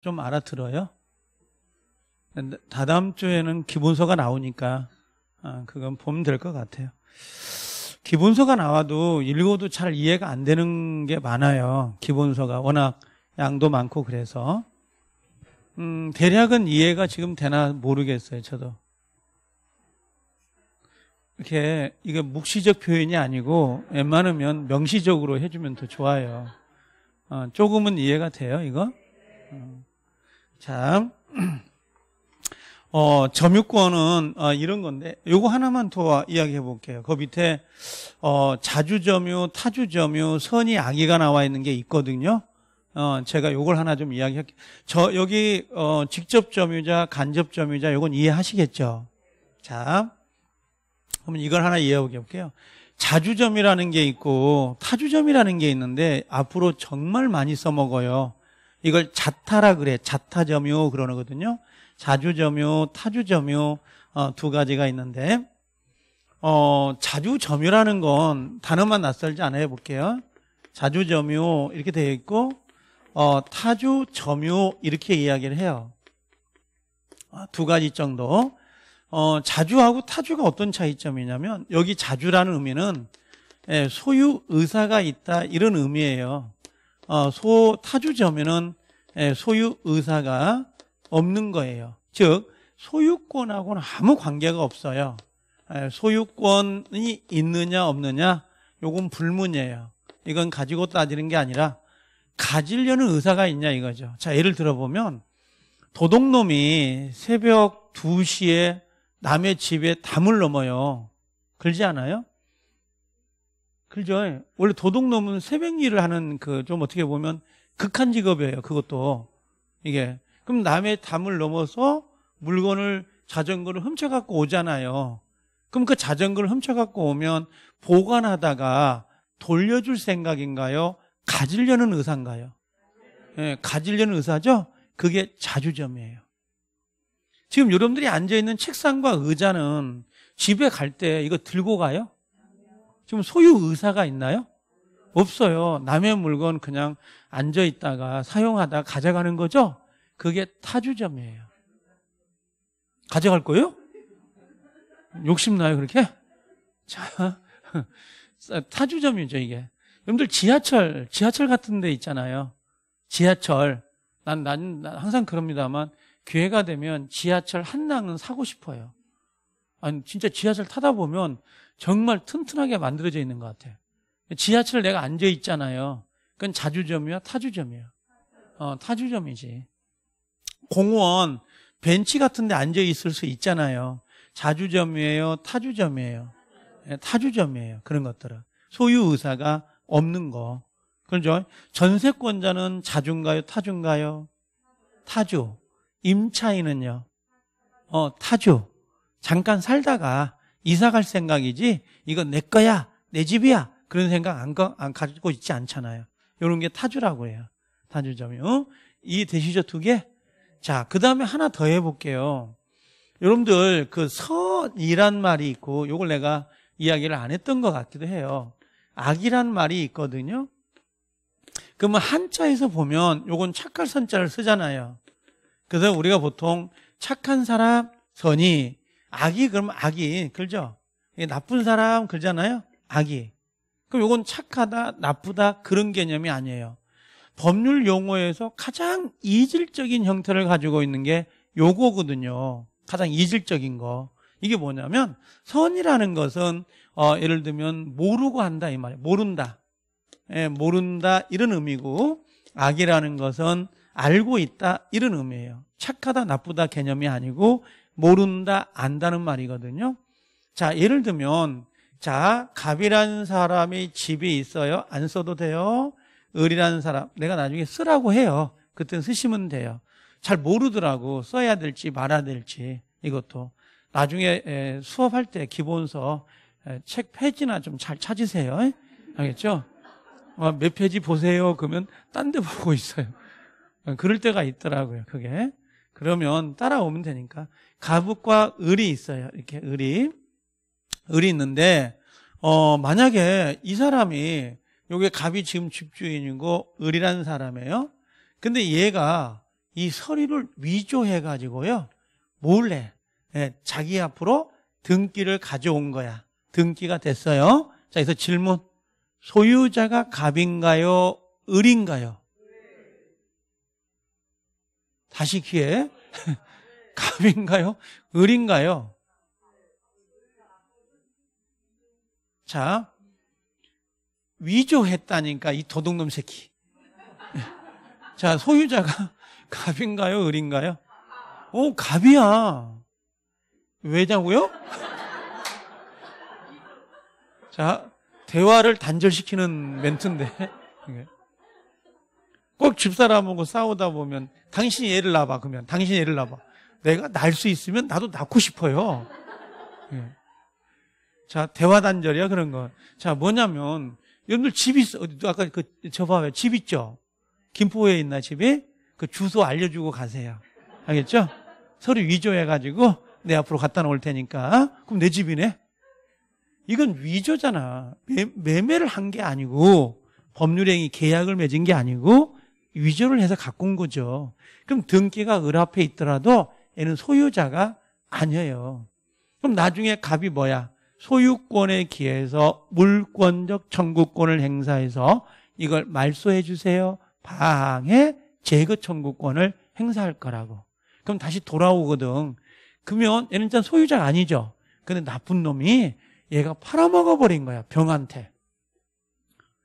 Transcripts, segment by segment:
좀 알아들어요? 다다음 주에는 기본서가 나오니까 아, 그건 보면 될 것 같아요. 기본서가 나와도 읽어도 잘 이해가 안 되는 게 많아요. 기본서가 워낙 양도 많고 그래서 음, 대략은 이해가 지금 되나 모르겠어요. 저도 이렇게 이게 묵시적 표현이 아니고 웬만하면 명시적으로 해주면 더 좋아요. 어, 조금은 이해가 돼요, 이거? 어. 자, 어, 점유권은 어, 이런 건데 요거 하나만 더 이야기해 볼게요. 그 밑에 어, 자주 점유, 타주 점유, 선이 아기가 나와 있는 게 있거든요. 어, 제가 요걸 하나 좀 이야기할게요. 저 여기 어, 직접 점유자, 간접 점유자 요건 이해하시겠죠? 자. 그러면 이걸 하나 이해하게 볼게요. 자주점이라는 게 있고 타주점이라는 게 있는데 앞으로 정말 많이 써먹어요. 이걸 자타라 그래. 자타점유 그러거든요. 자주점유, 타주점유 어, 두 가지가 있는데 어, 자주점유라는 건 단어만 낯설지 않아요. 볼게요. 자주점유 이렇게 되어 있고 어, 타주점유 이렇게 이야기를 해요. 어, 두 가지 정도. 어, 자주하고 타주가 어떤 차이점이냐면 여기 자주라는 의미는 예, 소유 의사가 있다 이런 의미예요. 어, 소 타주점에는 예, 소유 의사가 없는 거예요. 즉 소유권하고는 아무 관계가 없어요. 예, 소유권이 있느냐 없느냐 요건 불문이에요. 이건 가지고 따지는 게 아니라 가지려는 의사가 있냐 이거죠. 자 예를 들어보면 도둑놈이 새벽 2시에 남의 집에 담을 넘어요. 그러지 않아요? 그죠? 예. 원래 도둑놈은 새벽 일을 하는 그 좀 어떻게 보면 극한 직업이에요. 그것도 이게 그럼 남의 담을 넘어서 물건을 자전거를 훔쳐갖고 오잖아요. 그럼 그 자전거를 훔쳐갖고 오면 보관하다가 돌려줄 생각인가요? 가지려는 의사인가요? 예, 가지려는 의사죠? 그게 자주점이에요. 지금 여러분들이 앉아있는 책상과 의자는 집에 갈 때 이거 들고 가요? 지금 소유 의사가 있나요? 없어요. 남의 물건 그냥 앉아 있다가 사용하다 가져가는 거죠? 그게 타주점이에요. 가져갈 거예요? 욕심나요, 그렇게? 자, 타주점이죠, 이게. 여러분들 지하철, 지하철 같은 데 있잖아요. 지하철. 난, 난, 난 항상 그럽니다만, 기회가 되면 지하철 한 낭은 사고 싶어요. 아니, 진짜 지하철 타다 보면 정말 튼튼하게 만들어져 있는 것 같아요. 지하철 내가 앉아 있잖아요. 그건 자주점이야? 타주점이야? 어, 타주점이지. 공원, 벤치 같은 데 앉아 있을 수 있잖아요. 자주점이에요? 타주점이에요? 예, 타주점이에요. 그런 것들은. 소유 의사가 없는 거. 그렇죠? 전세권자는 자주인가요? 타주인가요? 타주. 임차인은요? 어, 타주. 잠깐 살다가 이사 갈 생각이지 이건 내 거야 내 집이야 그런 생각 안, 거, 안 가지고 있지 않잖아요 이런 게 타주라고 해요 타주점이 어? 이 되시죠 두 개? 자그 다음에 하나 더 해볼게요 여러분들 그 선이란 말이 있고 요걸 내가 이야기를 안 했던 것 같기도 해요 악이란 말이 있거든요 그러면 한자에서 보면 요건 착할 선자를 쓰잖아요 그래서 우리가 보통 착한 사람, 선이 악이 그럼 악이 그죠 나쁜 사람 글잖아요. 악이. 그럼 이건 착하다, 나쁘다 그런 개념이 아니에요. 법률 용어에서 가장 이질적인 형태를 가지고 있는 게 요거거든요. 가장 이질적인 거. 이게 뭐냐면 선이라는 것은 어, 예를 들면 모르고 한다 이 말이에요. 모른다. 예, 모른다 이런 의미고 악이라는 것은 알고 있다 이런 의미예요. 착하다 나쁘다 개념이 아니고 모른다, 안다는 말이거든요. 자, 예를 들면, 자, 갑이라는 사람이 집이 있어요. 안 써도 돼요. 을이라는 사람, 내가 나중에 쓰라고 해요. 그땐 쓰시면 돼요. 잘 모르더라고. 써야 될지 말아야 될지. 이것도. 나중에 수업할 때 기본서 책 페이지나 좀 잘 찾으세요. 알겠죠? 어, 몇 페이지 보세요. 그러면 딴 데 보고 있어요. 그럴 때가 있더라고요. 그게. 그러면 따라오면 되니까 가북과 을이 있어요. 이렇게 을이 을이 있는데 어 만약에 이 사람이 요게 갑이 지금 집주인이고 을이라는 사람이에요. 근데 얘가 이 서류를 위조해 가지고요. 몰래 예, 자기 앞으로 등기를 가져온 거야. 등기가 됐어요. 자, 그래서 질문. 소유자가 갑인가요? 을인가요? 다시 기회. 갑인가요? 을인가요? 자, 위조했다니까, 이 도둑놈 새끼. 자, 소유자가 갑인가요? 을인가요? 오, 갑이야. 왜냐고요? 자, 대화를 단절시키는 멘트인데. 꼭 집사람하고 싸우다 보면 당신이 애를 낳아봐 그러면 당신이 애를 낳아봐 내가 낳을 수 있으면 나도 낳고 싶어요 예. 자 대화단절이야 그런 거자 뭐냐면 여러분들 집 있어 아까 그저 봐봐요 집 있죠 김포에 있나 집이 그 주소 알려주고 가세요 알겠죠? 서류 위조해가지고 내 앞으로 갖다 놓을 테니까 그럼 내 집이네 이건 위조잖아 매, 매매를 한 게 아니고 법률행위 계약을 맺은 게 아니고 위조를 해서 갖고 온 거죠. 그럼 등기가 을 앞에 있더라도 얘는 소유자가 아니에요. 그럼 나중에 갑이 뭐야? 소유권에 기해서 물권적 청구권을 행사해서 이걸 말소해 주세요. 방해 제거 청구권을 행사할 거라고. 그럼 다시 돌아오거든. 그러면 얘는 일단 소유자가 아니죠. 근데 나쁜 놈이 얘가 팔아먹어 버린 거야. 병한테.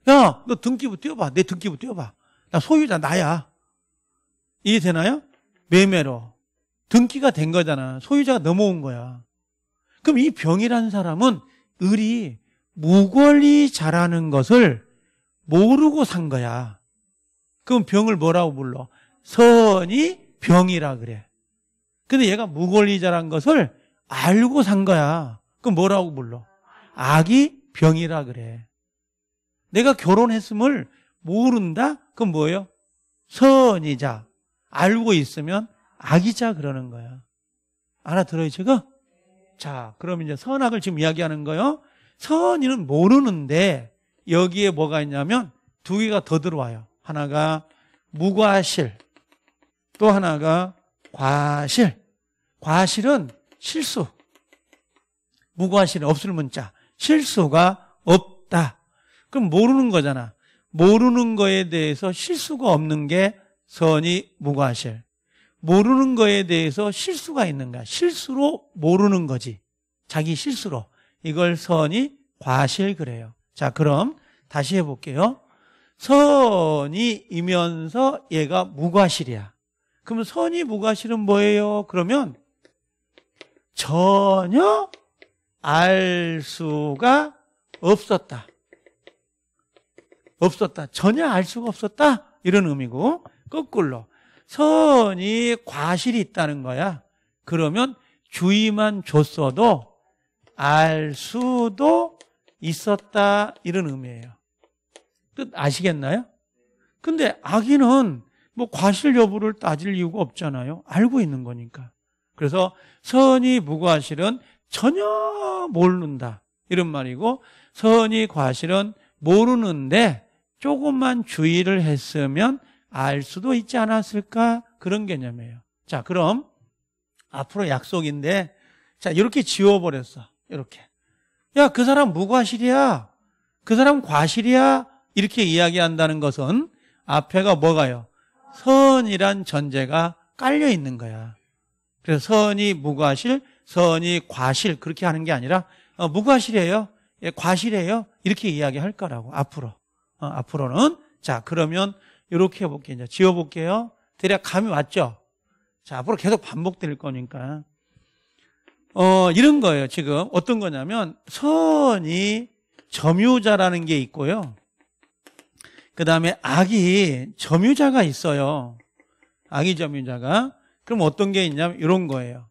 야, 너 등기부 띄워봐내 등기부 띄워봐 나 소유자 나야. 이해되나요? 매매로. 등기가 된 거잖아. 소유자가 넘어온 거야. 그럼 이 병이라는 사람은 을이 무권리 자라는 것을 모르고 산 거야. 그럼 병을 뭐라고 불러? 선이 병이라 그래. 근데 얘가 무권리자란 것을 알고 산 거야. 그럼 뭐라고 불러? 악이 병이라 그래. 내가 결혼했음을 모른다? 그건 뭐예요? 선이자. 알고 있으면 악이자 그러는 거야. 알아들어요, 제가? 자, 그럼 이제 선악을 지금 이야기하는 거요. 예 선이는 모르는데 여기에 뭐가 있냐면 두 개가 더 들어와요. 하나가 무과실, 또 하나가 과실. 과실은 실수. 무과실 없을 문자. 실수가 없다. 그럼 모르는 거잖아. 모르는 거에 대해서 실수가 없는 게 선이 무과실. 모르는 거에 대해서 실수가 있는가? 실수로 모르는 거지. 자기 실수로. 이걸 선이 과실 그래요. 자, 그럼 다시 해볼게요. 선이이면서 얘가 무과실이야. 그러면 선이 무과실은 뭐예요? 그러면 전혀 알 수가 없었다. 없었다. 전혀 알 수가 없었다. 이런 의미고 거꾸로 선이 과실이 있다는 거야. 그러면 주의만 줬어도 알 수도 있었다. 이런 의미예요. 뜻 아시겠나요? 근데 아기는 뭐 과실 여부를 따질 이유가 없잖아요. 알고 있는 거니까. 그래서 선이 무과실은 전혀 모른다. 이런 말이고 선이 과실은 모르는데 조금만 주의를 했으면 알 수도 있지 않았을까? 그런 개념이에요. 자, 그럼 앞으로 약속인데 자, 이렇게 지워버렸어. 이렇게. 야, 그 사람 무과실이야. 그 사람 과실이야. 이렇게 이야기한다는 것은 앞에가 뭐가요? 선이란 전제가 깔려 있는 거야. 그래서 선이 무과실, 선이 과실 그렇게 하는 게 아니라 어, 무과실이에요. 예, 과실이에요. 이렇게 이야기할 거라고 앞으로. 어, 앞으로는. 자, 그러면 이렇게 해볼게요. 이제 지워볼게요. 대략 감이 왔죠? 자, 앞으로 계속 반복될 거니까. 어, 이런 거예요, 지금. 어떤 거냐면, 선이 점유자라는 게 있고요. 그 다음에 악이 점유자가 있어요. 악이 점유자가. 그럼 어떤 게 있냐면, 이런 거예요.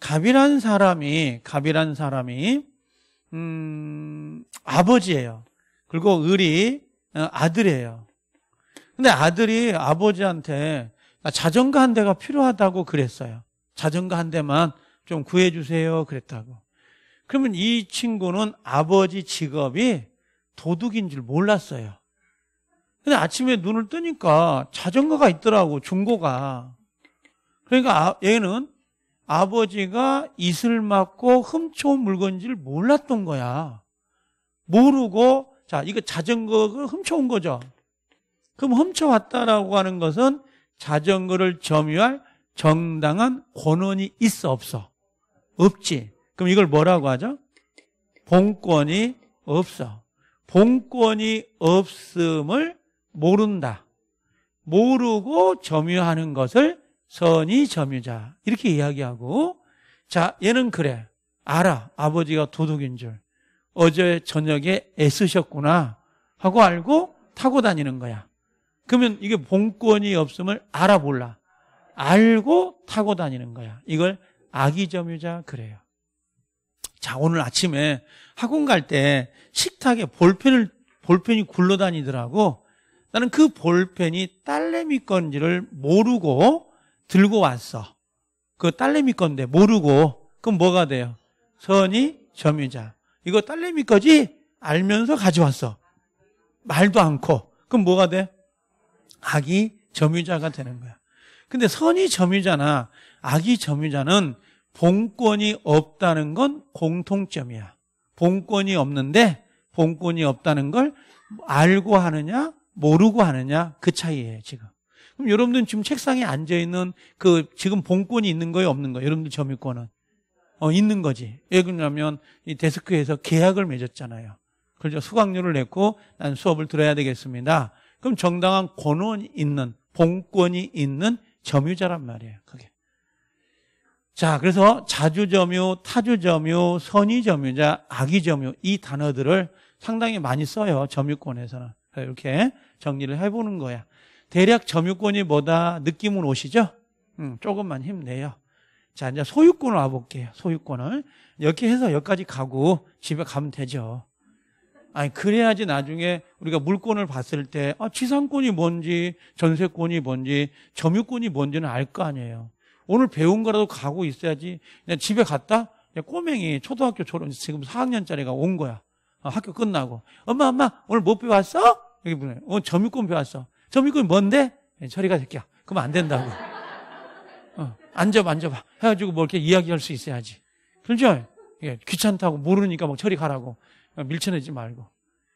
갑이란 사람이, 갑이란 사람이, 음, 아버지예요. 그리고 을이 어, 아들이에요. 근데 아들이 아버지한테 아, 자전거 한 대가 필요하다고 그랬어요. 자전거 한 대만 좀 구해주세요. 그랬다고. 그러면 이 친구는 아버지 직업이 도둑인 줄 몰랐어요. 근데 아침에 눈을 뜨니까 자전거가 있더라고, 중고가. 그러니까 아, 얘는 아버지가 이슬 맞고 훔쳐온 물건인지를 몰랐던 거야. 모르고 자, 이거 자전거를 훔쳐온 거죠. 그럼 훔쳐왔다라고 하는 것은 자전거를 점유할 정당한 권원이 있어 없어? 없지. 그럼 이걸 뭐라고 하죠? 본권이 없어. 본권이 없음을 모른다. 모르고 점유하는 것을 선의 점유자. 이렇게 이야기하고, 자, 얘는 그래. 알아. 아버지가 도둑인 줄. 어제 저녁에 애쓰셨구나 하고 알고 타고 다니는 거야. 그러면 이게 본권이 없음을 알아 볼라 알고 타고 다니는 거야. 이걸 아기점유자 그래요. 자, 오늘 아침에 학원 갈 때 식탁에 볼펜을, 볼펜이 굴러다니더라고. 나는 그 볼펜이 딸내미 건지를 모르고 들고 왔어. 그 딸내미 건데 모르고. 그럼 뭐가 돼요? 선이 점유자. 이거 딸내미까지 알면서 가져왔어. 말도 않고. 그럼 뭐가 돼? 악이 점유자가 되는 거야. 근데 선이 점유자나 악이 점유자는 본권이 없다는 건 공통점이야. 본권이 없는데 본권이 없다는 걸 알고 하느냐 모르고 하느냐 그 차이예요 지금. 그럼 여러분들 지금 책상에 앉아 있는 그 지금 본권이 있는 거예요 없는 거예요? 여러분들 점유권은 어, 있는 거지. 왜 그러냐면 이 데스크에서 계약을 맺었잖아요. 그래서 수강료를 냈고 난 수업을 들어야 되겠습니다. 그럼 정당한 권원이 있는 본권이 있는 점유자란 말이에요. 그게. 자, 그래서 자주점유, 타주점유, 선의점유자, 악의점유 이 단어들을 상당히 많이 써요. 점유권에서는. 이렇게 정리를 해보는 거야. 대략 점유권이 뭐다 느낌은 오시죠? 음, 조금만 힘내요. 자, 이제 소유권을 와볼게요. 소유권을. 이렇게 해서 여기까지 가고 집에 가면 되죠. 아니, 그래야지 나중에 우리가 물건을 봤을 때, 아, 지상권이 뭔지, 전세권이 뭔지, 점유권이 뭔지는 알 거 아니에요. 오늘 배운 거라도 가고 있어야지. 그냥 집에 갔다? 그냥 꼬맹이 초등학교 졸업, 지금 4학년짜리가 온 거야. 아, 학교 끝나고. 엄마, 엄마, 오늘 뭐 배웠어? 여기 보네 어, 점유권 배웠어. 점유권이 뭔데? 예, 처리가 될게요. 그러면 안 된다고. 앉아봐, 앉아봐. 해가지고 뭐 이렇게 이야기할 수 있어야지. 그죠? 예, 귀찮다고 모르니까 막처리 가라고. 어, 밀쳐내지 말고.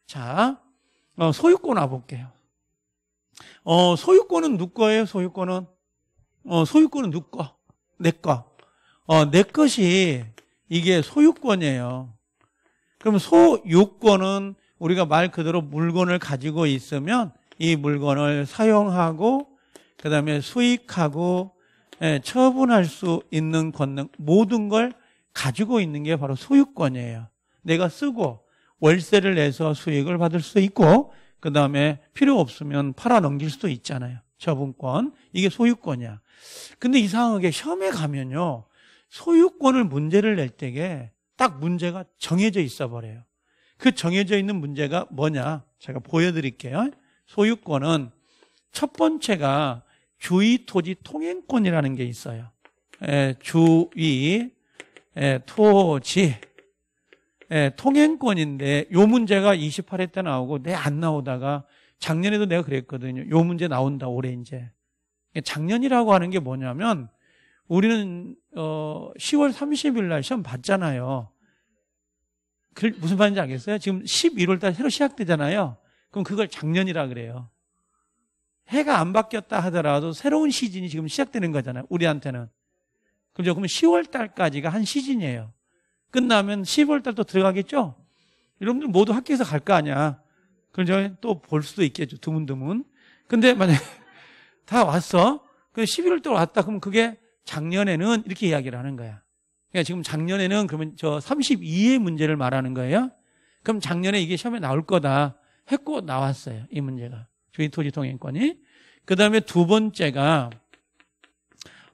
자, 어, 소유권 와볼게요. 어, 소유권은 누 거예요, 소유권은? 어, 소유권은 누 거? 내 거. 어, 내 것이 이게 소유권이에요. 그럼 소유권은 우리가 말 그대로 물건을 가지고 있으면 이 물건을 사용하고, 그 다음에 수익하고, 예, 처분할 수 있는 권능 모든 걸 가지고 있는 게 바로 소유권이에요. 내가 쓰고 월세를 내서 수익을 받을 수 있고 그 다음에 필요 없으면 팔아 넘길 수도 있잖아요. 처분권 이게 소유권이야. 근데 이상하게 시험에 가면요 소유권을 문제를 낼때에딱 문제가 정해져 있어 버려요. 그 정해져 있는 문제가 뭐냐? 제가 보여드릴게요. 소유권은 첫 번째가 주위 토지 통행권이라는 게 있어요. 에, 주위 에, 토지 에, 예, 통행권인데 요 문제가 28회 때 나오고 내 안 나오다가 작년에도 내가 그랬거든요. 요 문제 나온다 올해 이제. 작년이라고 하는 게 뭐냐면 우리는 어 10월 30일 날 시험 봤잖아요. 그 무슨 말인지 알겠어요? 지금 11월 달 새로 시작되잖아요. 그럼 그걸 작년이라 그래요. 해가 안 바뀌었다 하더라도 새로운 시즌이 지금 시작되는 거잖아요. 우리한테는. 그죠? 그러면 10월 달까지가 한 시즌이에요. 끝나면 1 0월달 또 들어가겠죠? 여러분들 모두 학교에서 갈 거 아니야. 그럼 또볼 수도 있겠죠. 드문드문. 근데 만약에 다 왔어. 그 11월 달 왔다. 그럼 그게 작년에는 이렇게 이야기를 하는 거야. 그러니까 지금 작년에는 그러면 저 32의 문제를 말하는 거예요. 그럼 작년에 이게 시험에 나올 거다. 했고 나왔어요. 이 문제가. 주인 토지 통행권이그 다음에 두 번째가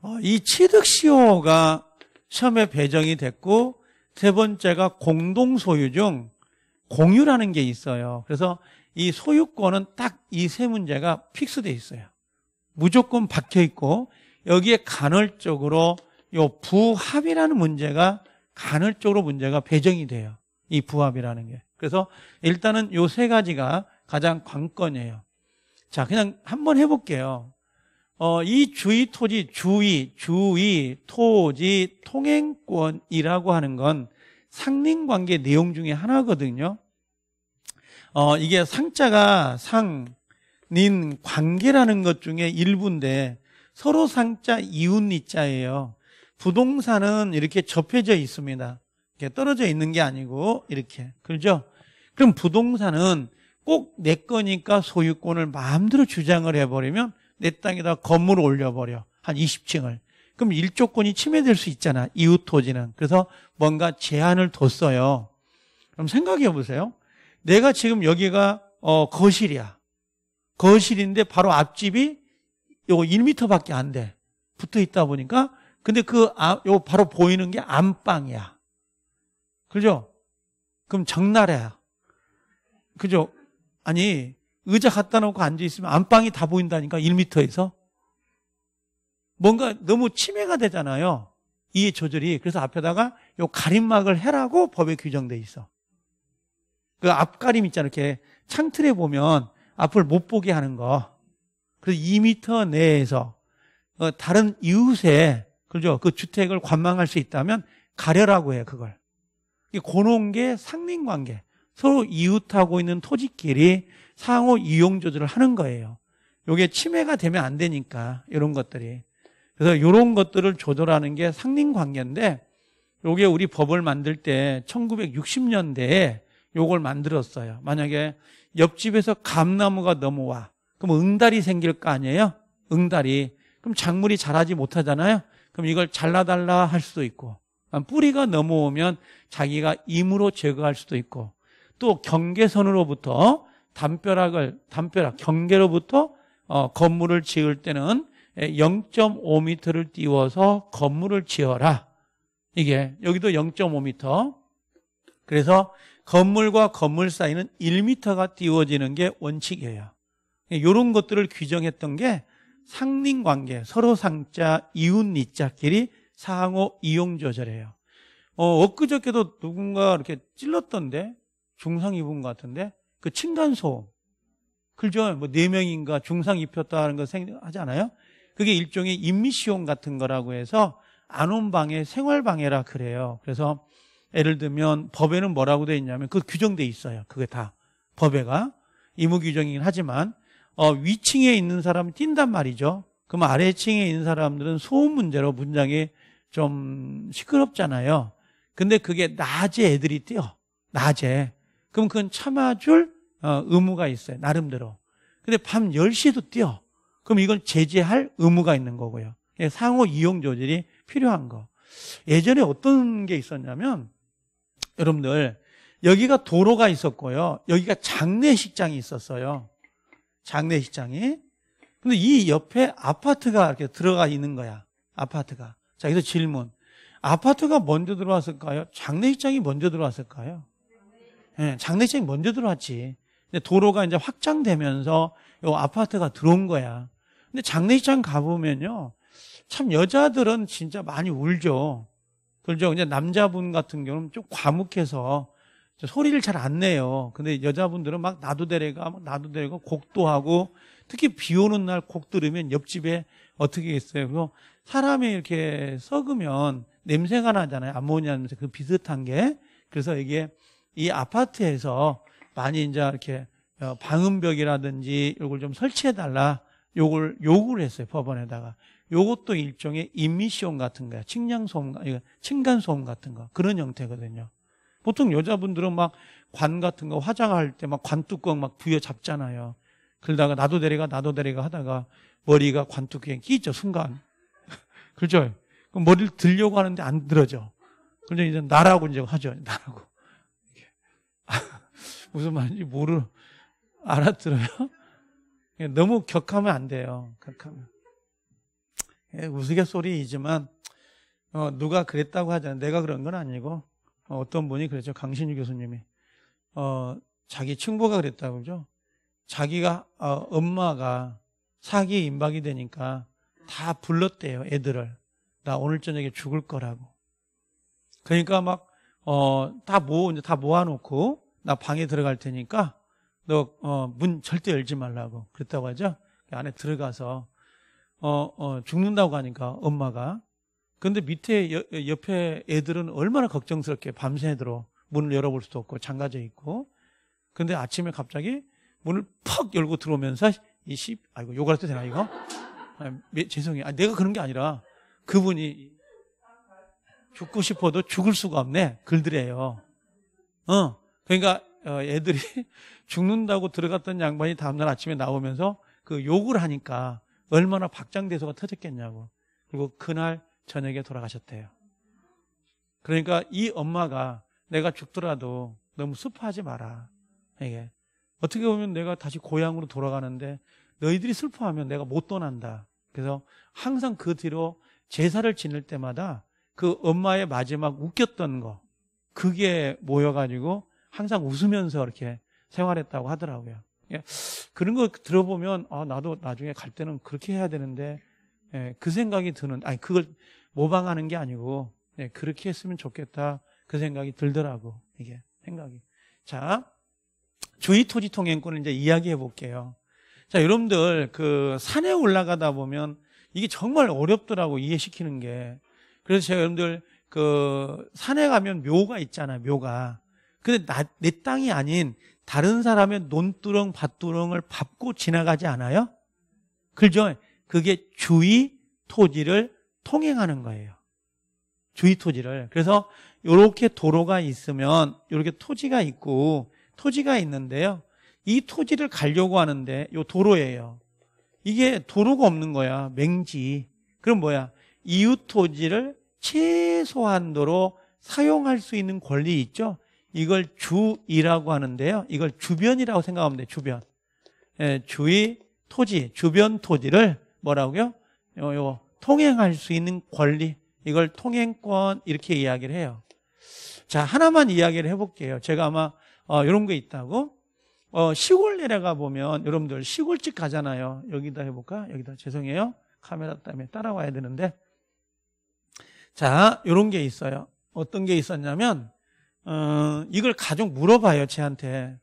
어, 이 취득시효가 처음에 배정이 됐고 세 번째가 공동소유 중 공유라는 게 있어요. 그래서 이 소유권은 딱 이 세 문제가 픽스되어 있어요. 무조건 박혀 있고 여기에 간헐적으로 요 부합이라는 문제가 간헐적으로 문제가 배정이 돼요. 이 부합이라는 게. 그래서 일단은 요 세 가지가 가장 관건이에요. 자, 그냥 한번 해볼게요. 어, 이 주의 토지, 주의, 주의, 토지, 통행권이라고 하는 건 상린 관계 내용 중에 하나거든요. 어, 이게 상자가 상, 닌 관계라는 것 중에 일부인데 서로 상자 이웃니 자예요. 부동산은 이렇게 접해져 있습니다. 이렇게 떨어져 있는 게 아니고 이렇게. 그렇죠? 그럼 부동산은 꼭내 거니까 소유권을 마음대로 주장을 해버리면 내 땅에다 건물을 올려버려. 한 20층을. 그럼 일조권이 침해될 수 있잖아. 이웃 토지는. 그래서 뭔가 제한을 뒀어요. 그럼 생각해 보세요. 내가 지금 여기가 어, 거실이야. 거실인데 바로 앞집이 요거 1m밖에 안 돼. 붙어 있다 보니까 근데 그 아, 요 바로 보이는 게 안방이야. 그죠? 그럼 장나라야. 그죠? 아니 의자 갖다 놓고 앉아 있으면 안방이 다 보인다니까 1미터에서 뭔가 너무 침해가 되잖아요. 이해 조절이 그래서 앞에다가 요 가림막을 해라고 법에 규정돼 있어. 그 앞가림 있잖아 이렇게 창틀에 보면 앞을 못 보게 하는 거. 그래서 2미터 내에서 어, 다른 이웃에 그죠 그 주택을 관망할 수 있다면 가려라고 해요 그걸. 이 고농계 상민관계 서로 이웃하고 있는 토지끼리 상호 이용조절을 하는 거예요. 이게 침해가 되면 안 되니까 이런 것들이. 그래서 이런 것들을 조절하는 게 상린 관계인데 이게 우리 법을 만들 때 1960년대에 이걸 만들었어요. 만약에 옆집에서 감나무가 넘어와. 그럼 응달이 생길 거 아니에요? 응달이. 그럼 작물이 자라지 못하잖아요? 그럼 이걸 잘라달라 할 수도 있고. 아, 뿌리가 넘어오면 자기가 임으로 제거할 수도 있고. 또 경계선으로부터 담벼락을 담벼락 경계로부터 어, 건물을 지을 때는 0.5m를 띄워서 건물을 지어라. 이게 여기도 0.5m. 그래서 건물과 건물 사이는 1m가 띄워지는 게 원칙이에요. 이런 것들을 규정했던 게 상린관계, 서로 상자, 이웃 니자끼리 상호 이용 조절이에요. 어, 엊그저께도 누군가 이렇게 찔렀던데 중상 입은 것 같은데 그 층간소음 그죠? 뭐 네 명인가 중상 입혔다는 거생각 하지 않아요? 그게 일종의 임시용 같은 거라고 해서 안온 방에 생활 방해라 그래요. 그래서 예를 들면 법에는 뭐라고 돼 있냐면 그 규정돼 있어요. 그게 다 법에가 의무 규정이긴 하지만 어, 위층에 있는 사람 뛴단 말이죠. 그럼 아래층에 있는 사람들은 소음 문제로 문장이 좀 시끄럽잖아요. 근데 그게 낮에 애들이 뛰어. 낮에. 그럼 그건 참아줄 어, 의무가 있어요. 나름대로. 근데 밤 10시도 에 뛰어. 그럼 이건 제재할 의무가 있는 거고요. 예, 상호 이용 조절이 필요한 거. 예전에 어떤 게 있었냐면 여러분들 여기가 도로가 있었고요. 여기가 장례식장이 있었어요. 장례식장이. 근데 이 옆에 아파트가 이렇게 들어가 있는 거야. 아파트가. 자, 여기서 질문. 아파트가 먼저 들어왔을까요? 장례식장이 먼저 들어왔을까요? 예, 장례식이 먼저 들어왔지. 근데 도로가 이제 확장되면서 요 아파트가 들어온 거야. 근데 장례식장 가보면요. 참 여자들은 진짜 많이 울죠. 그죠? 이제 남자분 같은 경우는 좀 과묵해서 소리를 잘 안 내요. 근데 여자분들은 막 나도 데려가, 막 나도 데려가 곡도 하고 특히 비 오는 날 곡 들으면 옆집에 어떻게 했어요 그래서 사람이 이렇게 썩으면 냄새가 나잖아요. 암모니아 냄새 그 비슷한 게 그래서 이게 이 아파트에서 많이 이제 이렇게 어, 방음벽이라든지 이걸 좀 설치해 달라 요걸 요구를 했어요 법원에다가 요것도 일종의 임미시온 같은 거야 측량소음 아, 층간소음 같은 거 그런 형태거든요 보통 여자분들은 막 관 같은 거 화장할 때 막 관뚜껑 막 부여잡잖아요 그러다가 나도 데리가 나도 데리가 하다가 머리가 관뚜껑에 끼죠 순간 그죠 머리를 들려고 하는데 안 들어져 그래서 이제 나라고 이제 하죠 나라고 무슨 말인지 모르 알아들어요. 예, 너무 격하면 안 돼요. 격하면 예, 우스갯소리이지만 어, 누가 그랬다고 하잖아요. 내가 그런 건 아니고 어, 떤 분이 그랬죠. 강신유 교수님이 어, 자기 친구가 그랬다고 그죠. 자기가 어, 엄마가 사기에 임박이 되니까 다 불렀대요. 애들을 나 오늘 저녁에 죽을 거라고. 그러니까 막 어, 다 모, 이제 다 모아놓고, 나 방에 들어갈 테니까 너문 어, 절대 열지 말라고 그랬다고 하죠. 안에 들어가서 어, 어, 죽는다고 하니까 엄마가 근데 밑에 여, 옆에 애들은 얼마나 걱정스럽게 밤새도록 문을 열어볼 수도 없고 잠가져 있고 근데 아침에 갑자기 문을 퍽 열고 들어오면서 이 씨, 아이고 욕을 해도 되나 이거? 아, 미, 죄송해요. 아, 내가 그런 게 아니라 그분이 죽고 싶어도 죽을 수가 없네 글들에요. 어 그러니까 어, 애들이 죽는다고 들어갔던 양반이 다음날 아침에 나오면서 그 욕을 하니까 얼마나 박장대소가 터졌겠냐고. 그리고 그날 저녁에 돌아가셨대요. 그러니까 이 엄마가 내가 죽더라도 너무 슬퍼하지 마라. 이게 어떻게 보면 내가 다시 고향으로 돌아가는데 너희들이 슬퍼하면 내가 못 떠난다. 그래서 항상 그 뒤로 제사를 지낼 때마다 그 엄마의 마지막 웃겼던 거 그게 모여가지고 항상 웃으면서 이렇게 생활했다고 하더라고요. 예, 그런 거 들어보면 아, 나도 나중에 갈 때는 그렇게 해야 되는데 예, 그 생각이 드는 아니 그걸 모방하는 게 아니고 예, 그렇게 했으면 좋겠다 그 생각이 들더라고 이게 생각이 자 주위 토지 통행권을 이제 이야기해 볼게요. 자 여러분들 그 산에 올라가다 보면 이게 정말 어렵더라고 이해시키는 게 그래서 제가 여러분들 그 산에 가면 묘가 있잖아요 묘가 근데 나, 내 땅이 아닌 다른 사람의 논두렁, 밭두렁을 밟고 지나가지 않아요? 그죠? 그게 주의 토지를 통행하는 거예요. 주의 토지를. 그래서 이렇게 도로가 있으면 이렇게 토지가 있고 토지가 있는데요. 이 토지를 가려고 하는데 이 도로예요. 이게 도로가 없는 거야. 맹지. 그럼 뭐야? 이웃 토지를 최소한도로 사용할 수 있는 권리 있죠? 이걸 주이라고 하는데요. 이걸 주변이라고 생각하면 돼요. 주변. 예, 주의 토지, 주변 토지를 뭐라고요? 요, 요, 통행할 수 있는 권리. 이걸 통행권 이렇게 이야기를 해요. 자, 하나만 이야기를 해볼게요. 제가 아마 어, 이런 게 있다고. 어, 시골 내려가 보면 여러분들 시골집 가잖아요. 여기다 해볼까? 여기다 죄송해요. 카메라 때문에 따라와야 되는데. 자, 이런 게 있어요. 어떤 게 있었냐면 어, 이걸 가족 물어봐요, 쟤한테.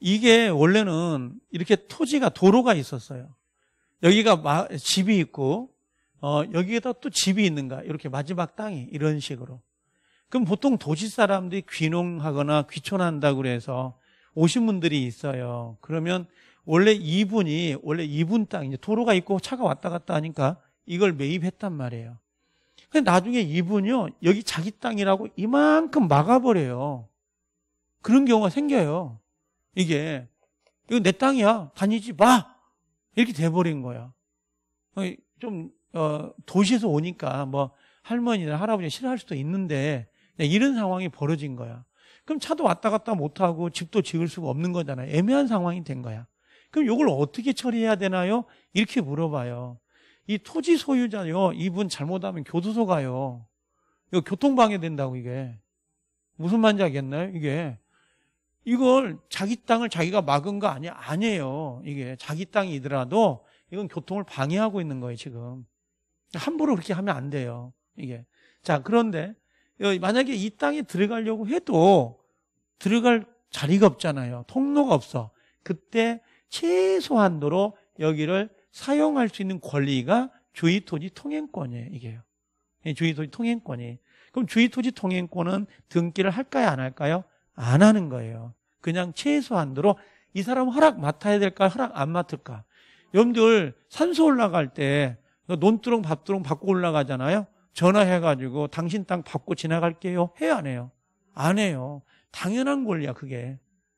이게 원래는 이렇게 토지가 도로가 있었어요. 여기가 마, 집이 있고 어, 여기에다 또 집이 있는가 이렇게 마지막 땅이 이런 식으로. 그럼 보통 도시 사람들이 귀농하거나 귀촌한다 그래서 오신 분들이 있어요. 그러면 원래 이분이 원래 이분 땅 이제 도로가 있고 차가 왔다 갔다 하니까 이걸 매입했단 말이에요. 나중에 이분이요, 여기 자기 땅이라고 이만큼 막아버려요. 그런 경우가 생겨요. 이게. 이거 내 땅이야. 다니지 마! 이렇게 돼버린 거야. 어, 좀, 어, 도시에서 오니까 뭐 할머니나 할아버지 싫어할 수도 있는데 네, 이런 상황이 벌어진 거야. 그럼 차도 왔다 갔다 못하고 집도 지을 수가 없는 거잖아요. 애매한 상황이 된 거야. 그럼 이걸 어떻게 처리해야 되나요? 이렇게 물어봐요. 이 토지 소유자요. 이분 잘못하면 교도소 가요. 이거 교통방해 된다고 이게. 무슨 말인지 알겠나요? 이게. 이걸 자기 땅을 자기가 막은 거아니 아니에요. 이게 자기 땅이더라도 이건 교통을 방해하고 있는 거예요, 지금. 함부로 그렇게 하면 안 돼요. 이게. 자, 그런데 만약에 이 땅에 들어가려고 해도 들어갈 자리가 없잖아요. 통로가 없어. 그때 최소한도로 여기를 사용할 수 있는 권리가 주의 토지 통행권이에요. 이게요. 예, 주의 토지 통행권이. 에요 그럼 주의 토지 통행권은 등기를 할까요? 안 할까요? 안 하는 거예요. 그냥 최소한으로이 사람 허락 맡아야 될까? 허락 안 맡을까? 여러분들 산소 올라갈 때 논두렁 밥두렁 받고 올라가잖아요. 전화해가지고 당신 땅 받고 지나갈게요. 해야 안 해요? 안 해요. 당연한 권리야 그게.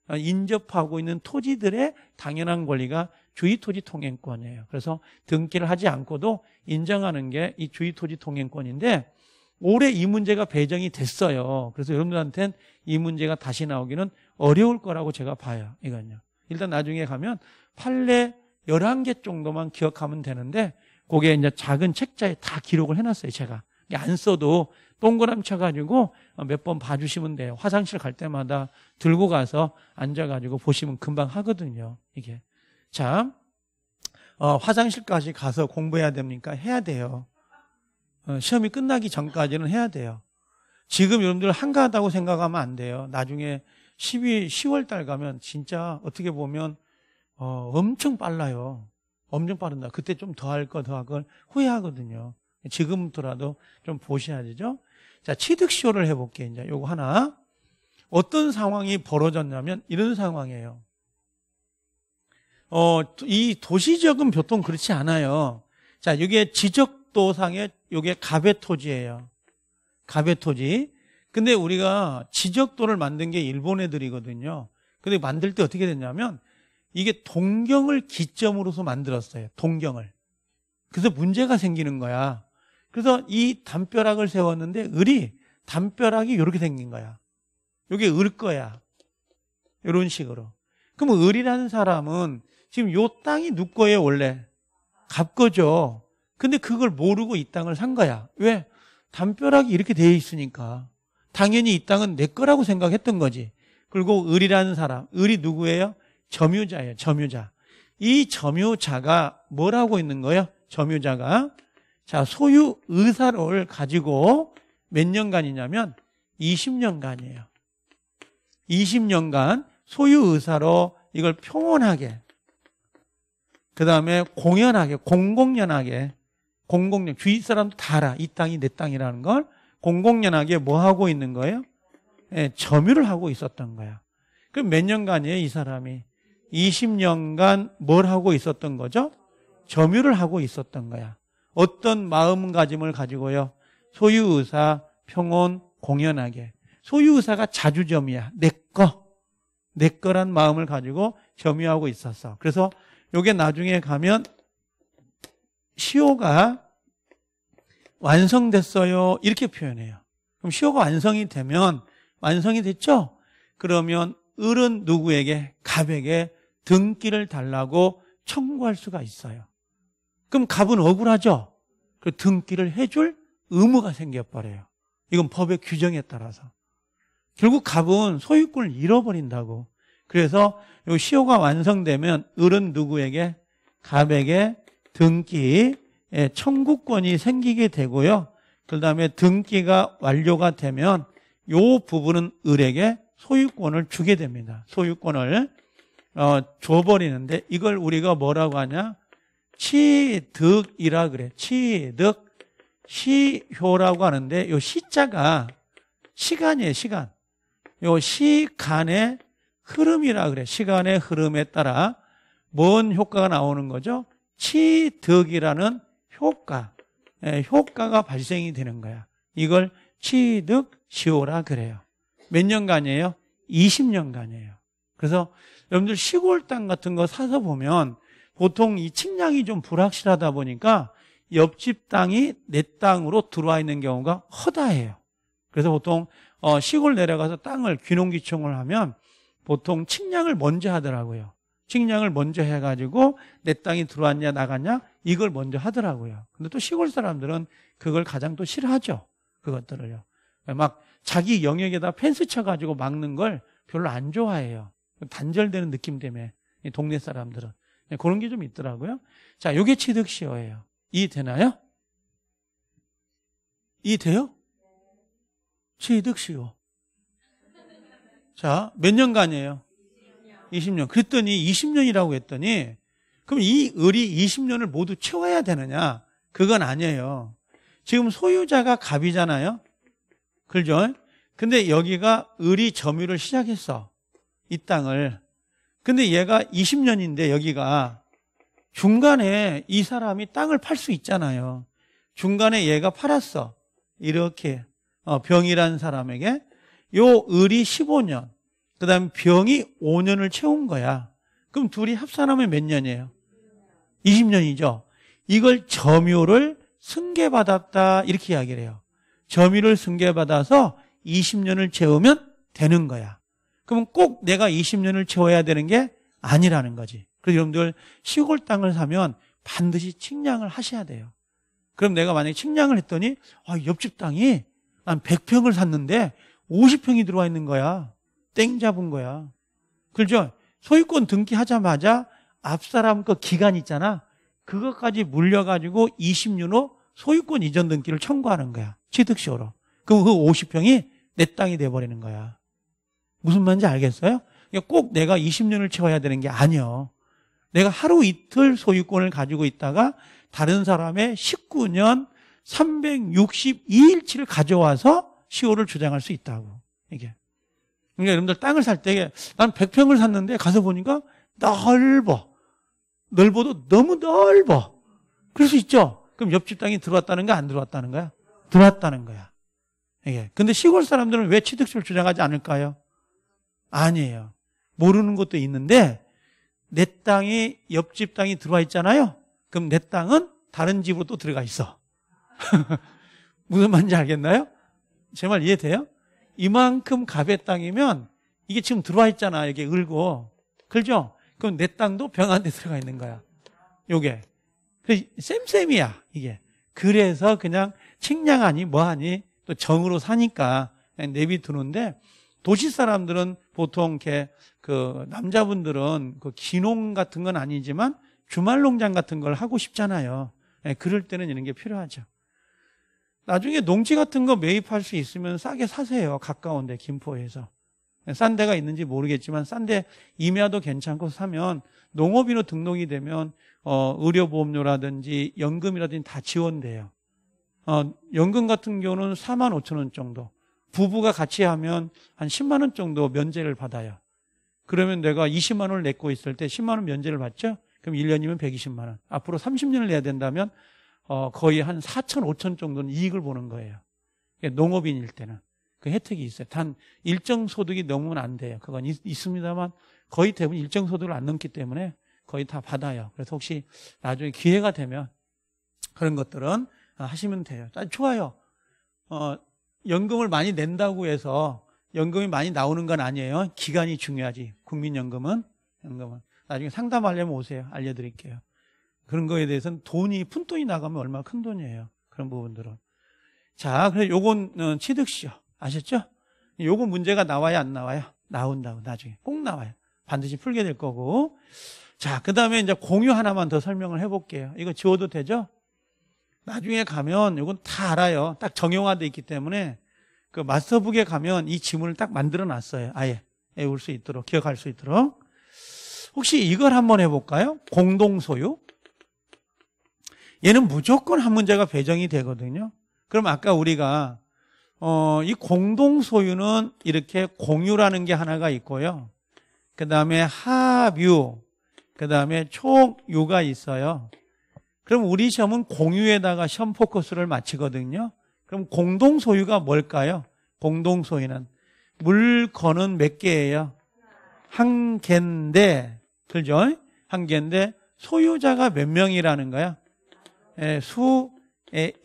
아, 인접하고 있는 토지들의 당연한 권리가 주위 토지 통행권이에요. 그래서 등기를 하지 않고도 인정하는 게 이 주위 토지 통행권인데 올해 이 문제가 배정이 됐어요. 그래서 여러분들한테는 이 문제가 다시 나오기는 어려울 거라고 제가 봐요. 이건요. 일단 나중에 가면 판례 11개 정도만 기억하면 되는데 그게 이제 작은 책자에 다 기록을 해놨어요. 제가. 안 써도 동그라미 쳐가지고 몇 번 봐주시면 돼요. 화장실 갈 때마다 들고 가서 앉아가지고 보시면 금방 하거든요. 이게. 자, 어, 화장실까지 가서 공부해야 됩니까? 해야 돼요. 어, 시험이 끝나기 전까지는 해야 돼요. 지금 여러분들 한가하다고 생각하면 안 돼요. 나중에 12, 10월 달 가면 진짜 어떻게 보면 어, 엄청 빨라요. 엄청 빠른다. 그때 좀 더 할 거 더 할 걸 후회하거든요. 지금부터라도 좀 보셔야 되죠. 자, 취득시효를 해볼게 요 이제 요거 하나. 어떤 상황이 벌어졌냐면 이런 상황이에요. 어, 이 도시적은 보통 그렇지 않아요. 자, 이게 지적도상의 이게 가베토지예요. 가베토지. 근데 우리가 지적도를 만든 게 일본 애들이거든요. 근데 만들 때 어떻게 됐냐면 이게 동경을 기점으로서 만들었어요. 동경을. 그래서 문제가 생기는 거야. 그래서 이 담벼락을 세웠는데 을이 담벼락이 이렇게 생긴 거야. 이게 을 거야. 이런 식으로. 그럼 을이라는 사람은 지금 요 땅이 누거예요 원래. 갑거죠. 근데 그걸 모르고 이 땅을 산 거야. 왜? 담벼락이 이렇게 되어 있으니까. 당연히 이 땅은 내 거라고 생각했던 거지. 그리고 을이라는 사람. 을이 누구예요? 점유자예요, 점유자. 이 점유자가 뭘 하고 있는 거예요? 점유자가. 자, 소유 의사를 가지고 몇 년간이냐면 20년간이에요. 20년간 소유 의사로 이걸 평온하게 그 다음에 공연하게, 공공연하게, 공공연, 주위 사람도 다 알아. 이 땅이 내 땅이라는 걸 공공연하게 뭐 하고 있는 거예요? 예, 점유를 하고 있었던 거야. 그럼 몇 년간이에요, 이 사람이? 20년간 뭘 하고 있었던 거죠? 점유를 하고 있었던 거야. 어떤 마음가짐을 가지고요? 소유의사, 평온, 공연하게. 소유의사가 자주점이야. 내 거. 내 거란 마음을 가지고 점유하고 있었어. 그래서 요게 나중에 가면 시효가 완성됐어요. 이렇게 표현해요. 그럼 시효가 완성이 되면 완성이 됐죠? 그러면 을은 누구에게 갑에게 등기를 달라고 청구할 수가 있어요. 그럼 갑은 억울하죠. 그 등기를 해줄 의무가 생겨버려요. 이건 법의 규정에 따라서. 결국 갑은 소유권을 잃어버린다고. 그래서 이 시효가 완성되면 을은 누구에게? 갑에게 등기 예, 청구권이 생기게 되고요. 그다음에 등기가 완료가 되면 요 부분은 을에게 소유권을 주게 됩니다. 소유권을 어, 줘버리는데 이걸 우리가 뭐라고 하냐? 치득이라 그래. 치득 시효라고 하는데 요 시자가 시간이에요. 시간. 요시간에 흐름이라 그래. 시간의 흐름에 따라 뭔 효과가 나오는 거죠? 취득이라는 효과. 에, 예, 효과가 발생이 되는 거야. 이걸 취득 시효라 그래요. 몇 년간이에요? 20년간이에요. 그래서 여러분들 시골 땅 같은 거 사서 보면 보통 이 측량이 좀 불확실하다 보니까 옆집 땅이 내 땅으로 들어와 있는 경우가 허다해요. 그래서 보통 어, 시골 내려가서 땅을 귀농귀청을 하면 보통 측량을 먼저 하더라고요. 측량을 먼저 해가지고 내 땅이 들어왔냐 나갔냐 이걸 먼저 하더라고요. 근데 또 시골 사람들은 그걸 가장 또 싫어하죠. 그것들을요. 막 자기 영역에다 펜스 쳐가지고 막는 걸 별로 안 좋아해요. 단절되는 느낌 때문에 동네 사람들은 네, 그런 게 좀 있더라고요. 자, 요게 취득시효예요. 이 되나요? 이 돼요? 취득시효. 자, 몇 년간이에요? 20년. 그랬더니 20년이라고 했더니 그럼 이 을이 20년을 모두 채워야 되느냐? 그건 아니에요. 지금 소유자가 갑이잖아요. 그죠? 근데 여기가 을이 점유를 시작했어. 이 땅을. 근데 얘가 20년인데 여기가 중간에 이 사람이 땅을 팔 수 있잖아요. 중간에 얘가 팔았어. 이렇게 어, 병이란 사람에게 요 을이 15년, 그 다음 병이 5년을 채운 거야. 그럼 둘이 합산하면 몇 년이에요? 20년이죠. 이걸 점유를 승계받았다 이렇게 이야기를 해요. 점유를 승계받아서 20년을 채우면 되는 거야. 그럼 꼭 내가 20년을 채워야 되는 게 아니라는 거지. 그래서 여러분들 시골 땅을 사면 반드시 측량을 하셔야 돼요. 그럼 내가 만약에 측량을 했더니 아, 옆집 땅이 한 100평을 샀는데 50평이 들어와 있는 거야. 땡 잡은 거야. 그죠? 소유권 등기하자마자 앞사람 그 기간 있잖아. 그것까지 물려가지고 20년 후 소유권 이전 등기를 청구하는 거야. 취득시효로. 그럼 그 50평이 내 땅이 돼버리는 거야. 무슨 말인지 알겠어요? 그러니까 꼭 내가 20년을 채워야 되는 게아니야 내가 하루 이틀 소유권을 가지고 있다가 다른 사람의 19년 362일치를 가져와서 시효를 주장할 수 있다고 이게 그러니까 여러분들 땅을 살 때에 난 100평을 샀는데 가서 보니까 넓어 넓어도 너무 넓어 그럴 수 있죠 그럼 옆집 땅이 들어왔다는 거야 안 들어왔다는 거야 들어왔다는 거야 이게 근데 시골 사람들은 왜 취득세를 주장하지 않을까요 아니에요 모르는 것도 있는데 내 땅이 옆집 땅이 들어와 있잖아요 그럼 내 땅은 다른 집으로 또 들어가 있어 무슨 말인지 알겠나요? 제말 이해돼요? 이만큼 갑의 땅이면 이게 지금 들어와 있잖아. 이게 을고. 그죠? 그럼 내 땅도 병한데 들어가 있는 거야. 요게. 쌤쌤이야, 그 이게. 그래서 그냥 측량하니 뭐하니 또 정으로 사니까 내비두는데 도시 사람들은 보통 이렇게 그 남자분들은 그 기농 같은 건 아니지만 주말 농장 같은 걸 하고 싶잖아요. 예, 그럴 때는 이런 게 필요하죠. 나중에 농지 같은 거 매입할 수 있으면 싸게 사세요. 가까운데 김포에서. 싼 데가 있는지 모르겠지만 싼 데 임야도 괜찮고 사면 농업인으로 등록이 되면 어, 의료보험료라든지 연금이라든지 다 지원돼요. 어, 연금 같은 경우는 4만 5천 원 정도. 부부가 같이 하면 한 10만 원 정도 면제를 받아요. 그러면 내가 20만 원을 냈고 있을 때 10만 원 면제를 받죠? 그럼 1년이면 120만 원. 앞으로 30년을 내야 된다면 어, 거의 한 4천, 5천 정도는 이익을 보는 거예요. 농업인일 때는. 그 혜택이 있어요. 단 일정 소득이 넘으면 안 돼요. 그건 있, 습니다만 거의 대부분 일정 소득을 안 넘기 때문에 거의 다 받아요. 그래서 혹시 나중에 기회가 되면 그런 것들은 아, 하시면 돼요. 아, 좋아요. 어, 연금을 많이 낸다고 해서 연금이 많이 나오는 건 아니에요. 기간이 중요하지. 국민연금은 연금은 나중에 상담하려면 오세요. 알려드릴게요. 그런 거에 대해서는 돈이 푼돈이 나가면 얼마나 큰 돈이에요. 그런 부분들은. 자, 그래서 요건 어, 취득시요 아셨죠? 요거 문제가 나와야 안 나와요? 나온다고 나중에 꼭 나와요. 반드시 풀게 될 거고. 자, 그 다음에 이제 공유 하나만 더 설명을 해볼게요. 이거 지워도 되죠? 나중에 가면 요건다 알아요. 딱 정형화돼 있기 때문에 그 마스터북에 가면 이 지문을 딱 만들어 놨어요. 아예 외울 수 있도록 기억할 수 있도록. 혹시 이걸 한번 해볼까요? 공동소유. 얘는 무조건 한 문제가 배정이 되거든요. 그럼 아까 우리가 어, 이 공동 소유는 이렇게 공유라는 게 하나가 있고요. 그 다음에 합유, 그 다음에 총유가 있어요. 그럼 우리 시험은 공유에다가 시험 포커스를 맞추거든요. 그럼 공동 소유가 뭘까요? 공동 소유는 물건은 몇 개예요? 한 개인데, 그죠? 한 개인데 소유자가 몇 명이라는 거야? 예,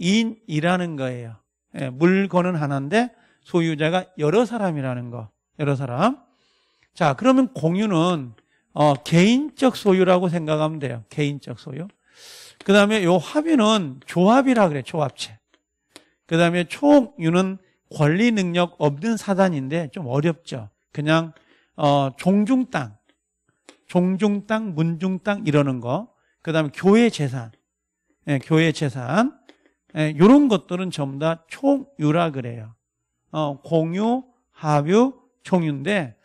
수인이라는 거예요. 예, 물건은 하나인데 소유자가 여러 사람이라는 거. 여러 사람. 자, 그러면 공유는 어, 개인적 소유라고 생각하면 돼요. 개인적 소유. 그 다음에 요 합의는 조합이라 그래, 조합체. 그 다음에 총유는 권리 능력 없는 사단인데 좀 어렵죠. 그냥, 어, 종중 땅, 종중 땅, 문중 땅 이러는 거. 그 다음에 교회 재산. 예, 교회 재산 예, 이런 것들은 전부 다 총유라 그래요. 어, 공유, 합유, 총유인데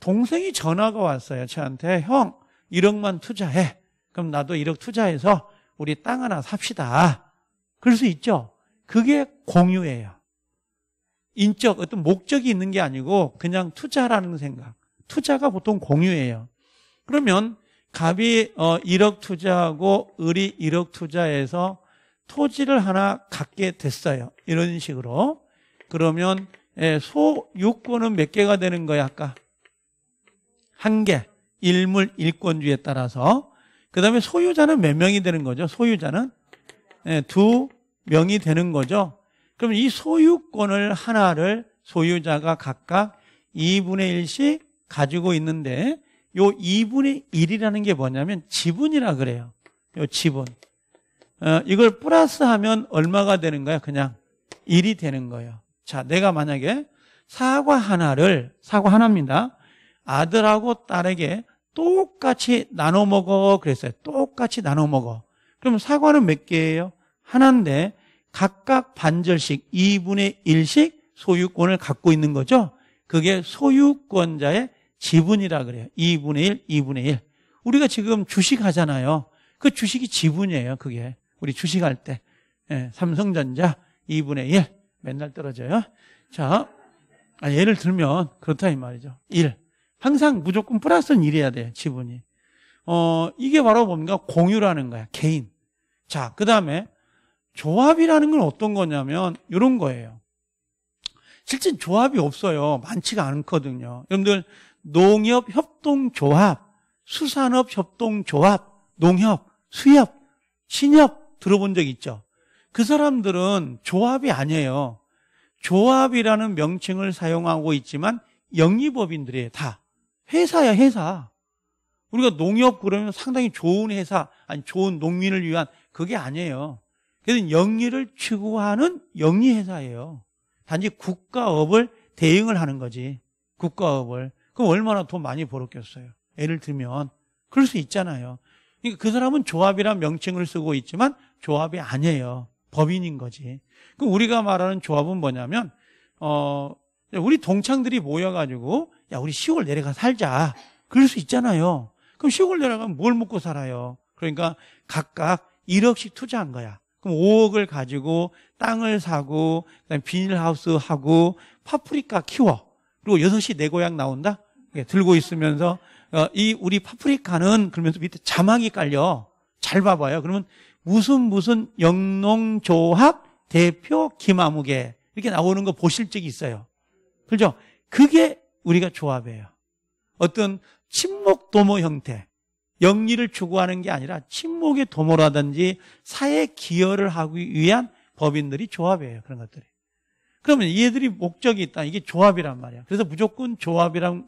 동생이 전화가 왔어요. 저한테 형 1억만 투자해. 그럼 나도 1억 투자해서 우리 땅 하나 삽시다. 그럴 수 있죠. 그게 공유예요. 인적 어떤 목적이 있는 게 아니고 그냥 투자라는 생각. 투자가 보통 공유예요. 그러면 갑이 1억 어, 투자하고 을이 1억 투자해서 토지를 하나 갖게 됐어요. 이런 식으로. 그러면 예, 소유권은 몇 개가 되는 거야, 아까? 한 개. 일물 일권주에 따라서. 그 다음에 소유자는 몇 명이 되는 거죠? 소유자는? 예, 두 명이 되는 거죠. 그럼 이 소유권을 하나를 소유자가 각각 2분의 1씩 가지고 있는데 요 2분의 1이라는 게 뭐냐면 지분이라 그래요. 요 지분. 어, 이걸 플러스하면 얼마가 되는 거야? 그냥 1이 되는 거예요. 자, 내가 만약에 사과 하나를 사과 하나입니다. 아들하고 딸에게 똑같이 나눠 먹어 그랬어요. 똑같이 나눠 먹어. 그럼 사과는 몇 개예요? 하나인데 각각 반절씩 2분의 1씩 소유권을 갖고 있는 거죠. 그게 소유권자의 지분이라 그래요. 2분의 1, 2분의 1. 우리가 지금 주식하잖아요. 그 주식이 지분이에요. 그게. 우리 주식할 때. 예, 삼성전자 2분의 1. 맨날 떨어져요. 자, 아, 예를 들면 그렇다 이 말이죠. 1. 항상 무조건 플러스는 1이야 돼요. 지분이. 어, 이게 바로 뭔가 공유라는 거야. 개인. 자, 그 다음에 조합이라는 건 어떤 거냐면 이런 거예요. 실제 조합이 없어요. 많지가 않거든요. 여러분들 농협협동조합, 수산업협동조합, 농협, 수협, 신협 들어본 적 있죠? 그 사람들은 조합이 아니에요. 조합이라는 명칭을 사용하고 있지만 영리법인들이에요, 다. 회사야, 회사. 우리가 농협 그러면 상당히 좋은 회사, 아니 좋은 농민을 위한 그게 아니에요. 그래서 영리를 추구하는 영리회사예요. 단지 국가업을 대응을 하는 거지. 국가업을. 그럼 얼마나 돈 많이 벌었겠어요. 예를 들면 그럴 수 있잖아요. 그러니까 그 사람은 조합이란 명칭을 쓰고 있지만 조합이 아니에요. 법인인 거지. 그 우리가 말하는 조합은 뭐냐면 어 우리 동창들이 모여가지고 야 우리 시골 내려가 살자. 그럴 수 있잖아요. 그럼 시골 내려가면 뭘 먹고 살아요? 그러니까 각각 1억씩 투자한 거야. 그럼 5억을 가지고 땅을 사고 비닐하우스 하고 파프리카 키워. 그리고 6시 내 고향 나온다? 예, 들고 있으면서 어, 이 우리 파프리카는 그러면서 밑에 자막이 깔려 잘 봐봐요. 그러면 무슨 무슨 영농조합 대표 김아무개 이렇게 나오는 거 보실 적이 있어요. 그죠? 그게 우리가 조합이에요. 어떤 침묵 도모 형태. 영리를 추구하는 게 아니라 침묵의 도모라든지 사회 기여를 하기 위한 법인들이 조합이에요. 그런 것들이. 그러면 얘들이 목적이 있다. 이게 조합이란 말이야. 그래서 무조건 조합이란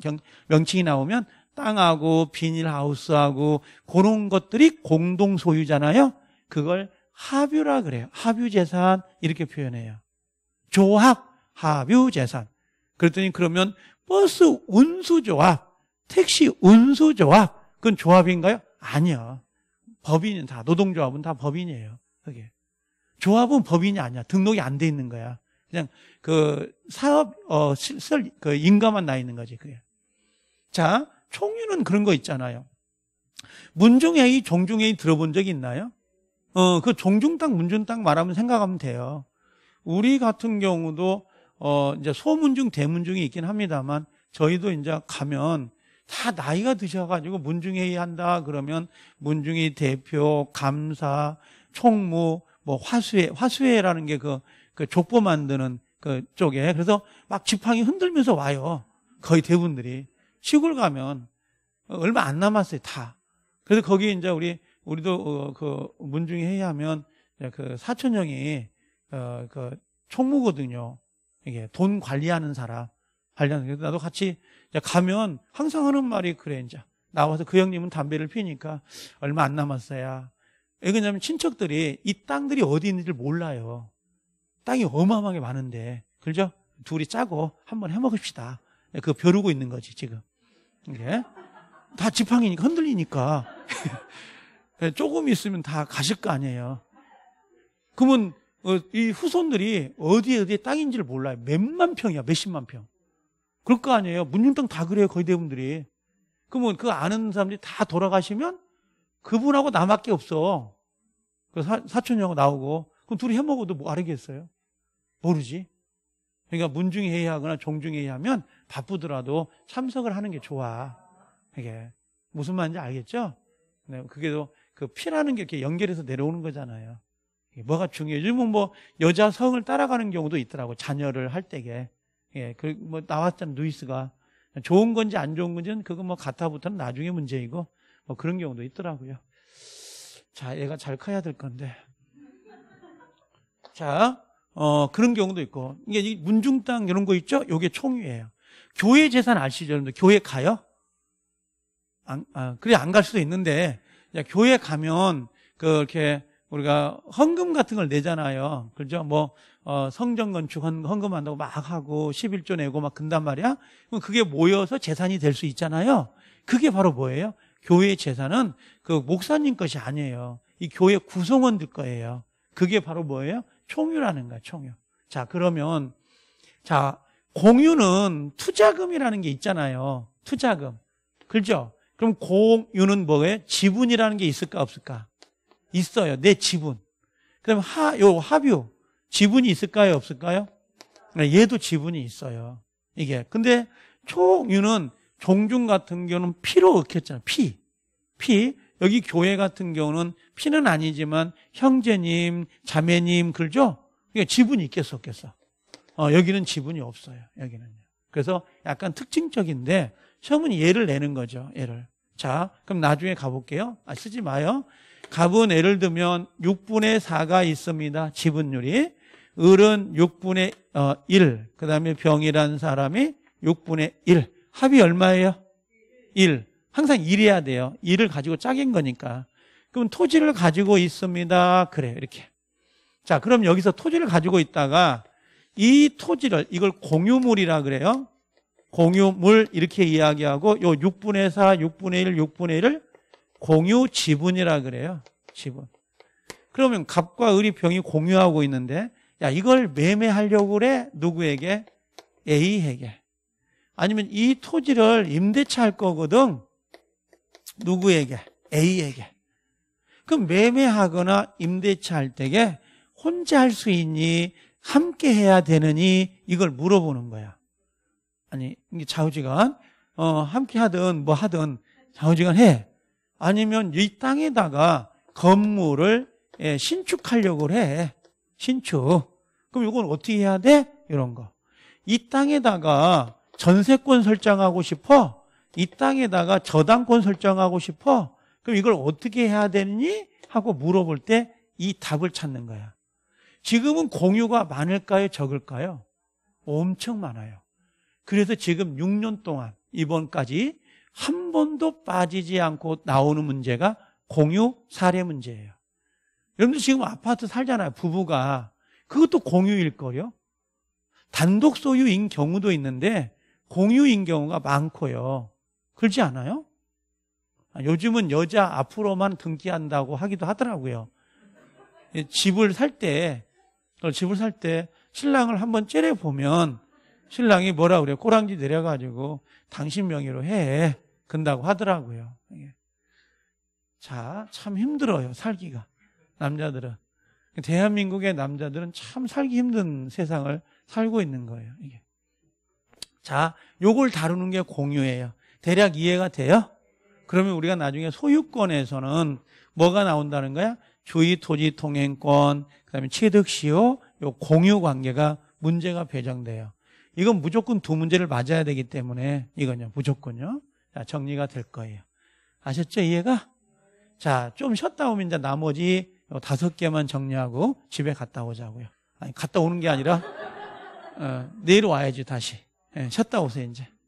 명칭이 나오면 땅하고 비닐하우스하고 그런 것들이 공동 소유잖아요. 그걸 합유라 그래요. 합유재산 이렇게 표현해요. 조합, 합유재산. 그랬더니 그러면 버스 운수조합, 택시 운수조합, 그건 조합인가요? 아니요. 법인은 다, 노동조합은 다 법인이에요. 그게. 조합은 법인이 아니야. 등록이 안 돼 있는 거야. 그냥 그 사업 어 실설 그 인가만 나 있는 거지 그게. 자, 총유는 그런 거 있잖아요. 문중회의, 종중회의 들어본 적 있나요? 어, 그 종중당, 문중당 말하면 생각하면 돼요. 우리 같은 경우도 어 이제 소문중, 대문중이 있긴 합니다만 저희도 이제 가면 다 나이가 드셔가지고 문중회의 한다 그러면 문중회 대표, 감사, 총무, 뭐 화수회, 화수회라는 게그 그 족보 만드는 그 쪽에 그래서 막 지팡이 흔들면서 와요. 거의 대부분들이 시골 가면 얼마 안 남았어요 다. 그래서 거기 이제 우리 우리도 어, 그 문중이 해야 하면 그 사촌 형이 어 그 총무거든요. 이게 돈 관리하는 사람 관련하 그래서 나도 같이 가면 항상 하는 말이 그래 이제 나와서 그 형님은 담배를 피니까 우 얼마 안 남았어요. 왜냐면 친척들이 이 땅들이 어디 있는지를 몰라요. 땅이 어마어마하게 많은데 그죠? 둘이 짜고 한번 해먹읍시다. 그거 벼르고 있는 거지 지금. 이게 다 지팡이니까 흔들리니까 조금 있으면 다 가실 거 아니에요. 그러면 어, 이 후손들이 어디에 어디에 땅인지를 몰라요. 몇만 평이야, 몇십만 평. 그럴 거 아니에요. 문중땅 다 그래요, 거의 대부분들이. 그러면 그 아는 사람들이 다 돌아가시면 그분하고 나밖에 없어. 그 사촌형하고 나오고 그럼 둘이 해먹어도 뭐 알겠어요? 모르지. 그러니까 문중에 회의하거나 종중에 회의하면 바쁘더라도 참석을 하는 게 좋아. 이게 무슨 말인지 알겠죠? 네, 그게도 그 피라는 게 이렇게 연결해서 내려오는 거잖아요. 뭐가 중요해? 요즘은 뭐 여자 성을 따라가는 경우도 있더라고 자녀를 할 때게. 예, 그 뭐 나왔던 누이스가 좋은 건지 안 좋은 건지는 그거 뭐 같아부터는 나중에 문제이고 뭐 그런 경우도 있더라고요. 자, 얘가 잘 커야 될 건데. 자, 어, 그런 경우도 있고. 이게 문중 땅 이런 거 있죠? 요게 총유예요. 교회 재산 아시죠? 여러분들 교회 가요? 안, 아, 그래 안 갈 수도 있는데 교회 가면 그렇게 우리가 헌금 같은 걸 내잖아요. 그죠? 뭐 어, 성전 건축 헌금 한다고 막 하고 11조 내고 막 근단 말이야. 그럼 그게 모여서 재산이 될 수 있잖아요. 그게 바로 뭐예요? 교회의 재산은 그 목사님 것이 아니에요. 이 교회 구성원들 거예요. 그게 바로 뭐예요? 총유라는 거야, 총유. 자, 그러면, 자, 공유는 투자금이라는 게 있잖아요. 투자금. 그죠? 그럼 공유는 뭐예요? 지분이라는 게 있을까, 없을까? 있어요. 내 지분. 그럼 하, 요 합유. 지분이 있을까요, 없을까요? 네, 얘도 지분이 있어요. 이게. 근데 총유는 종중 같은 경우는 피로 얽혔잖아요. 피. 피. 여기 교회 같은 경우는 피는 아니지만 형제님, 자매님, 그죠 그게 지분이 있겠어, 없겠어? 어, 여기는 지분이 없어요. 여기는. 요 그래서 약간 특징적인데 처음은 예를 내는 거죠. 예를. 자, 그럼 나중에 가볼게요. 아, 쓰지 마요. 갑은 예를 들면 6분의 4가 있습니다. 지분율이. 을은 6분의 어, 1. 그 다음에 병이라는 사람이 6분의 1. 합이 얼마예요? 1. 항상 일해야 돼요. 일을 가지고 짝인 거니까. 그럼 토지를 가지고 있습니다. 그래 이렇게. 자, 그럼 여기서 토지를 가지고 있다가 이 토지를 이걸 공유물이라 그래요. 공유물 이렇게 이야기하고 요 6분의 4, 6분의 1, 6분의 1을 공유 지분이라 그래요. 지분. 그러면 갑과 을이 병이 공유하고 있는데 야, 이걸 매매하려고 그래? 누구에게? A에게. 아니면 이 토지를 임대차 할 거거든. 누구에게? A에게. 그럼 매매하거나 임대차 할 때에 혼자 할 수 있니? 함께 해야 되느니? 이걸 물어보는 거야. 아니, 이게 좌우지간, 어, 함께 하든 뭐 하든 자우지간 해. 아니면 이 땅에다가 건물을 예, 신축하려고 해. 신축. 그럼 이건 어떻게 해야 돼? 이런 거. 이 땅에다가 전세권 설정하고 싶어? 이 땅에다가 저당권 설정하고 싶어? 그럼 이걸 어떻게 해야 되니? 하고 물어볼 때 이 답을 찾는 거야. 지금은 공유가 많을까요? 적을까요? 엄청 많아요. 그래서 지금 6년 동안 이번까지 한 번도 빠지지 않고 나오는 문제가 공유 사례 문제예요. 여러분들 지금 아파트 살잖아요. 부부가. 그것도 공유일 거예요. 단독 소유인 경우도 있는데 공유인 경우가 많고요. 그렇지 않아요? 요즘은 여자 앞으로만 등기한다고 하기도 하더라고요. 집을 살 때, 어, 집을 살 때 신랑을 한번 째려보면 신랑이 뭐라 그래요? 꼬랑지 내려가지고 당신 명의로 해. 근다고 하더라고요. 예. 자, 참 힘들어요, 살기가. 남자들은. 대한민국의 남자들은 참 살기 힘든 세상을 살고 있는 거예요. 자, 요걸 다루는 게 공유예요. 대략 이해가 돼요? 그러면 우리가 나중에 소유권에서는 뭐가 나온다는 거야? 주의 토지 통행권, 그다음에 취득 시효, 요 공유 관계가 문제가 배정돼요. 이건 무조건 두 문제를 맞아야 되기 때문에 이건요. 무조건요. 자, 정리가 될 거예요. 아셨죠? 이해가? 자, 좀 쉬었다 오면 이제 나머지 다섯 개만 정리하고 집에 갔다 오자고요. 아니, 갔다 오는 게 아니라, 어, 내일 와야지, 다시. 예, 쉬었다 오세요, 이제.